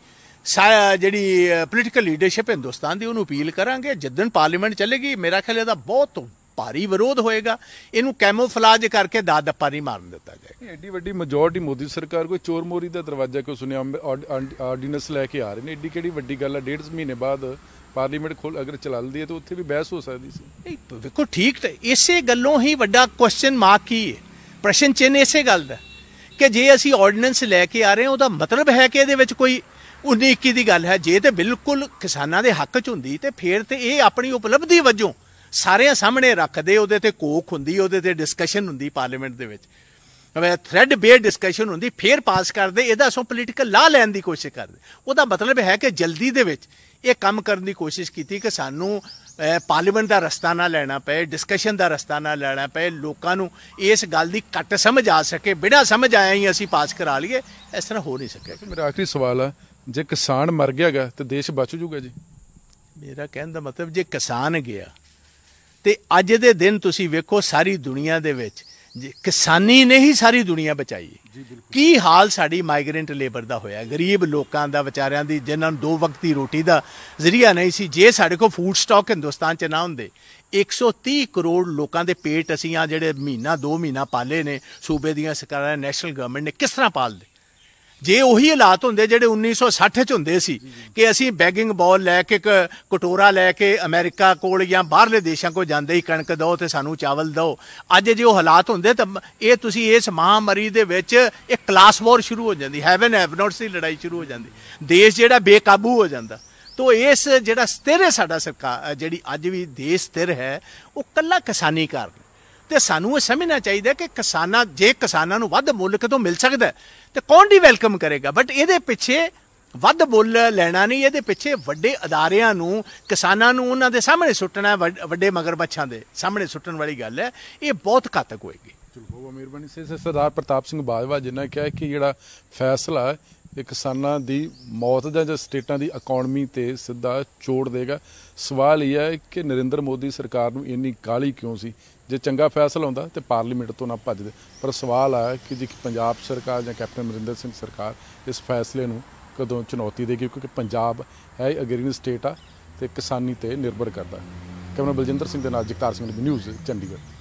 Speaker 2: ਜਿਹੜੀ ਪੋਲੀਟੀਕਲ ਲੀਡਰਸ਼ਿਪ ਹਿੰਦੁਸਤਾਨ ਦੀ ਉਹਨੂੰ ਅਪੀਲ ਕਰਾਂਗੇ ਜਦੋਂ ਪਾਰਲੀਮੈਂਟ ਚੱਲੇਗੀ ਮੇਰਾ ਖਿਆਲ ਇਹਦਾ ਬਹੁਤ ਭਾਰੀ ਵਿਰੋਧ ਹੋਏਗਾ ਇਹਨੂੰ ਕੈਮੋਫਲਾਜ ਕਰਕੇ ਦਾਦ ਦਾ ਪਾਰੀ ਮਾਰਨ ਦਿੱਤਾ
Speaker 1: ਜਾਏਗਾ ਐਡੀ ਵੱਡੀ ਮੈਜੋਰਟੀ ਮੋਦੀ ਸਰਕਾਰ ਕੋਈ ਚੋਰ ਮੋਰੀ ਦਾ ਦਰਵਾਜ਼ਾ ਕਿਉਂ ਸੁਣਿਆ ਆਰਡੀਨੈਂਸ ਲੈ ਕੇ ਆ ਰਹੇ ਨੇ ਐਡੀ ਕਿਹੜੀ ਵੱਡੀ ਗੱਲ ਹੈ ਡੇਢ ਮਹੀਨੇ ਬਾਅਦ ਪਾਰਲੀਮੈਂਟ ਖੋਲ ਅਗਰ ਚਲਾਲਦੀ ਹੈ ਤਾਂ ਉੱਥੇ ਵੀ ਬਹਿਸ ਹੋ ਸਕਦੀ ਸੀ ਨਹੀਂ
Speaker 2: ਵੇਖੋ ਠੀਕ ਤੇ ਇਸੇ ਗੱਲੋਂ ਹੀ ਵੱਡਾ ਕੁਐਸਚਨ ਮਾਰਕ ਕੀ ਹੈ ਪ੍ਰਸ਼ਨ ਚਿੰਨ ਇਸੇ ਗੱਲ ਦਾ ਕਿ ਜੇ ਅਸੀਂ ਆਰਡੀਨੈਂਸ ਲੈ ਕੇ ਆ ਰਹੇ ਹਾਂ ਉਹਦਾ ਮਤਲਬ ਹੈ ਕਿ ਇਹਦੇ ਵਿੱਚ ਕੋਈ 1921 ਦੀ ਗੱਲ ਹੈ ਜੇ ਤੇ ਬਿਲਕੁਲ ਕਿਸਾਨਾਂ ਦੇ ਹੱਕ 'ਚ ਹੁੰਦੀ ਤੇ ਫੇਰ ਤੇ ਇਹ ਆਪਣੀ ਉਪਲਬਧੀ ਵਜੋਂ ਸਾਰਿਆਂ ਸਾਹਮਣੇ ਰੱਖਦੇ ਉਹਦੇ ਤੇ ਕੋਖ ਹੁੰਦੀ ਉਹਦੇ ਤੇ ਡਿਸਕਸ਼ਨ ਹੁੰਦੀ ਪਾਰਲੀਮੈਂਟ ਦੇ ਵਿੱਚ ਥ੍ਰੈਡ ਬੇਅਰ ਡਿਸਕਸ਼ਨ ਹੁੰਦੀ ਫੇਰ ਪਾਸ ਕਰਦੇ ਇਹਦਾ ਸੋ ਪੋਲੀਟੀਕਲ ਲਾ ਲੈਣ ਦੀ ਕੋਸ਼ਿਸ਼ ਕਰਦੇ ਉਹਦਾ ਮਤਲਬ ਹੈ ਕਿ ਜਲਦੀ ਦੇ ਵਿੱਚ ਇਹ ਕੰਮ ਕਰਨ ਦੀ ਕੋਸ਼ਿਸ਼ ਕੀਤੀ ਕਿ ਸਾਨੂੰ ਪਾਰਲੀਮੈਂਟ ਦਾ ਰਸਤਾ ਨਾ ਲੈਣਾ ਪਏ ਡਿਸਕਸ਼ਨ ਦਾ ਰਸਤਾ ਨਾ ਲੈਣਾ ਪਏ ਲੋਕਾਂ ਨੂੰ ਇਸ ਗੱਲ ਦੀ ਕੱਟ ਸਮਝ ਆ ਸਕੇ ਬਿਨਾਂ ਸਮਝ ਆਇਆ ਹੀ ਅਸੀਂ ਪਾਸ ਕਰਾ ਲਈਏ ਇਸ ਤਰ੍ਹਾਂ ਹੋ ਨਹੀਂ ਸਕਿਆ ਮੇਰਾ ਆਖਰੀ ਸਵਾਲ ਆ ਜੇ ਕਿਸਾਨ ਮਰ ਗਿਆਗਾ ਤੇ ਦੇਸ਼ ਬਚ ਜੂਗਾ ਜੀ ਮੇਰਾ ਕਹਿਣ ਦਾ ਮਤਲਬ ਜੇ ਕਿਸਾਨ ਗਿਆ ਤੇ ਅੱਜ ਦੇ ਦਿਨ ਤੁਸੀਂ ਵੇਖੋ ਸਾਰੀ ਦੁਨੀਆ ਦੇ ਵਿੱਚ ਕਿਸਾਨੀ ਨੇ ਹੀ ਸਾਰੀ ਦੁਨੀਆ ਬਚਾਈ ਕੀ ਹਾਲ ਸਾਡੀ ਮਾਈਗ੍ਰੈਂਟ ਲੇਬਰ ਦਾ ਹੋਇਆ ਗਰੀਬ ਲੋਕਾਂ ਦਾ ਵਿਚਾਰਿਆਂ ਦੀ ਜਿਨ੍ਹਾਂ ਨੂੰ ਦੋ ਵਕਤ ਦੀ ਰੋਟੀ ਦਾ ਜ਼ਰੀਆ ਨਹੀਂ ਸੀ ਜੇ ਸਾਡੇ ਕੋਲ ਫੂਡ ਸਟਾਕ ਹਿੰਦੁਸਤਾਨ 'ਚ ਨਾ ਹੁੰਦੇ 130 ਕਰੋੜ ਲੋਕਾਂ ਦੇ ਪੇਟ ਅਸੀਂ ਆ ਜਿਹੜੇ ਮਹੀਨਾ 2 ਮਹੀਨਾ ਪਾਲੇ ਨੇ ਸੂਬੇ ਦੀਆਂ ਸਰਕਾਰਾਂ ਨੇ ਨੈਸ਼ਨਲ ਗਵਰਨਮੈਂਟ ਨੇ ਕਿਸ ਤਰ੍ਹਾਂ ਪਾਲਦੇ ਜੇ ਉਹੀ ਹਾਲਾਤ ਹੁੰਦੇ ਜਿਹੜੇ 1960 ਚ ਹੁੰਦੇ ਸੀ ਕਿ ਅਸੀਂ ਬੈਗਿੰਗ ਬਾਲ ਲੈ ਕੇ ਇੱਕ ਕਟੋਰਾ ਲੈ ਕੇ ਅਮਰੀਕਾ ਕੋਲ ਜਾਂ ਬਾਹਰਲੇ ਦੇਸ਼ਾਂ ਕੋਲ ਜਾਂਦੇ ਹੀ ਕਣਕ ਦੋ ਤੇ ਸਾਨੂੰ ਚਾਵਲ ਦੋ ਅੱਜ ਜੇ ਉਹ ਹਾਲਾਤ ਹੁੰਦੇ ਤਾਂ ਇਹ ਤੁਸੀਂ ਇਸ ਮਹਾਮਾਰੀ ਦੇ ਵਿੱਚ ਇੱਕ ਕਲਾਸ ਵਾਰ ਸ਼ੁਰੂ ਹੋ ਜਾਂਦੀ ਹੈਵਨ ਹੈਵ ਨਾਟ ਸੀ ਲੜਾਈ ਸ਼ੁਰੂ ਹੋ ਜਾਂਦੀ ਦੇਸ਼ ਜਿਹੜਾ ਬੇਕਾਬੂ ਹੋ ਜਾਂਦਾ ਤੋ ਇਸ ਜਿਹੜਾ ਸਥਿਰ ਹੈ ਸਾਡਾ ਸਰਕਾਰ ਜਿਹੜੀ ਅੱਜ ਵੀ ਦੇਸ਼ ਸਥਿਰ ਹੈ ਉਹ ਕੱਲਾ ਕਿਸਾਨੀ ਕਾਰਨ ਤੇ ਸਾਨੂੰ ਇਹ ਸਮਝਣਾ ਚਾਹੀਦਾ ਕਿ ਕਿਸਾਨਾਂ ਜੇ ਕਿਸਾਨਾਂ ਨੂੰ ਵੱਧ ਮੁੱਲ ਕਿਤੋਂ ਮਿਲ ਸਕਦਾ ਤੇ ਕੌਣ ਦੀ ਵੈਲਕਮ ਕਰੇਗਾ ਬਟ ਇਹਦੇ ਪਿੱਛੇ ਵੱਧ ਮੁੱਲ ਲੈਣਾ ਨਹੀਂ ਇਹਦੇ ਪਿੱਛੇ ਵੱਡੇ ਅਦਾਰਿਆਂ ਨੂੰ ਕਿਸਾਨਾਂ ਨੂੰ ਉਹਨਾਂ ਦੇ ਸਾਹਮਣੇ ਸੁੱਟਣਾ ਵੱਡੇ ਮਗਰਬੱਛਾਂ ਦੇ ਸਾਹਮਣੇ ਸੁੱਟਣ ਵਾਲੀ ਗੱਲ ਹੈ ਇਹ ਬਹੁਤ ਘਾਤਕ ਹੋਏਗੀ
Speaker 1: ਬਹੁਤ ਮਿਹਰਬਾਨੀ ਸੇ ਸਰਦਾਰ ਪ੍ਰਤਾਪ ਸਿੰਘ ਬਾਜਵਾ ਜਿਨ੍ਹਾਂ ਕਿਹਾ ਕਿ ਜਿਹੜਾ ਫੈਸਲਾ ਇਹ ਕਿਸਾਨਾਂ ਦੀ ਮੌਤ ਦਾ ਜਾਂ ਸਟੇਟਾਂ ਦੀ ਇਕਨੋਮੀ ਤੇ ਸਿੱਧਾ ਚੋੜ ਦੇਗਾ ਸਵਾਲ ਇਹ ਹੈ ਕਿ ਨਰਿੰਦਰ ਮੋਦੀ ਸਰਕਾਰ ਨੂੰ ਇੰਨੀ ਕਾਲੀ ਕਿਉਂ ਸੀ ਜੇ ਚੰਗਾ ਫੈਸਲਾ ਹੁੰਦਾ ਤੇ ਪਾਰਲੀਮੈਂਟ ਤੋਂ ਨਾ ਭੱਜਦੇ ਪਰ ਸਵਾਲ ਆ ਕਿ ਜੇ ਪੰਜਾਬ ਸਰਕਾਰ ਜਾਂ ਕੈਪਟਨ ਅਮਰਿੰਦਰ ਸਿੰਘ ਸਰਕਾਰ ਇਸ ਫੈਸਲੇ ਨੂੰ ਕਦੋਂ ਚੁਣੌਤੀ ਦੇਗੀ ਕਿਉਂਕਿ ਪੰਜਾਬ ਹੈ ਅਗਰੀਨ ਸਟੇਟ ਆ ਤੇ ਕਿਸਾਨੀ ਤੇ ਨਿਰਭਰ ਕਰਦਾ ਕੈਮਰਾ ਬਲਜਿੰਦਰ ਸਿੰਘ ਦੇ ਨਾਲ ਜਗਤਾਰ ਸਿੰਘ ਦੀ ਨਿਊਜ਼ ਚੰਡੀਗੜ੍ਹ